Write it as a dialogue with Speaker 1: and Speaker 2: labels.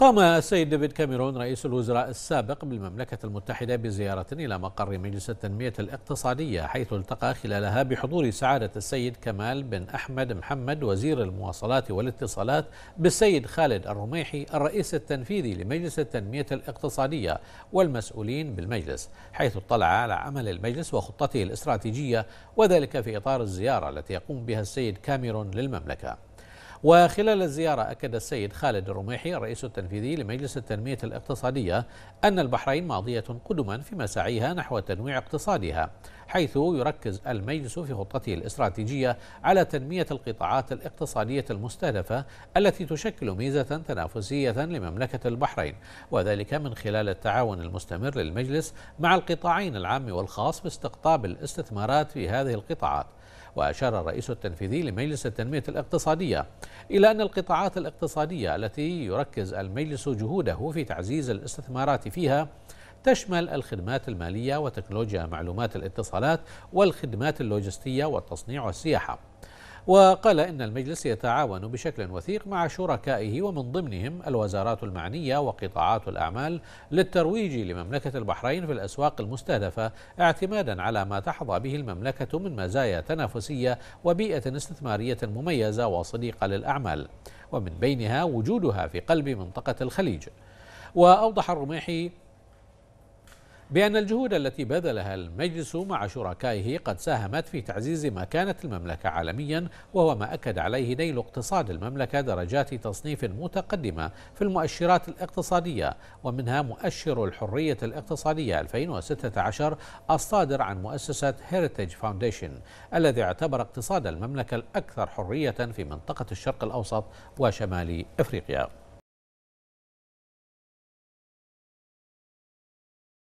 Speaker 1: قام السيد ديفيد كاميرون رئيس الوزراء السابق بالمملكة المتحدة بزيارة إلى مقر مجلس التنمية الاقتصادية حيث التقى خلالها بحضور سعادة السيد كمال بن أحمد محمد وزير المواصلات والاتصالات بالسيد خالد الرميحي الرئيس التنفيذي لمجلس التنمية الاقتصادية والمسؤولين بالمجلس حيث اطلع على عمل المجلس وخطته الاستراتيجية وذلك في إطار الزيارة التي يقوم بها السيد كاميرون للمملكة وخلال الزيارة أكد السيد خالد الرميحي الرئيس التنفيذي لمجلس التنمية الاقتصادية أن البحرين ماضية قدما في مساعيها نحو تنويع اقتصادها حيث يركز المجلس في خطته الاستراتيجية على تنمية القطاعات الاقتصادية المستهدفة التي تشكل ميزة تنافسية لمملكة البحرين وذلك من خلال التعاون المستمر للمجلس مع القطاعين العام والخاص باستقطاب الاستثمارات في هذه القطاعات وأشار الرئيس التنفيذي لمجلس التنمية الاقتصادية إلى أن القطاعات الاقتصادية التي يركز المجلس جهوده في تعزيز الاستثمارات فيها تشمل الخدمات المالية وتكنولوجيا معلومات الاتصالات والخدمات اللوجستية والتصنيع والسياحة وقال إن المجلس يتعاون بشكل وثيق مع شركائه ومن ضمنهم الوزارات المعنية وقطاعات الأعمال للترويج لمملكة البحرين في الأسواق المستهدفة اعتمادا على ما تحظى به المملكة من مزايا تنافسية وبيئة استثمارية مميزة وصديقة للأعمال ومن بينها وجودها في قلب منطقة الخليج وأوضح الرميحي بأن الجهود التي بذلها المجلس مع شركائه قد ساهمت في تعزيز مكانة المملكة عالميا وهو ما أكد عليه نيل اقتصاد المملكة درجات تصنيف متقدمة في المؤشرات الاقتصادية ومنها مؤشر الحرية الاقتصادية 2016 الصادر عن مؤسسة هيريتج فاونديشن الذي اعتبر اقتصاد المملكة الأكثر حرية في منطقة الشرق الأوسط وشمال إفريقيا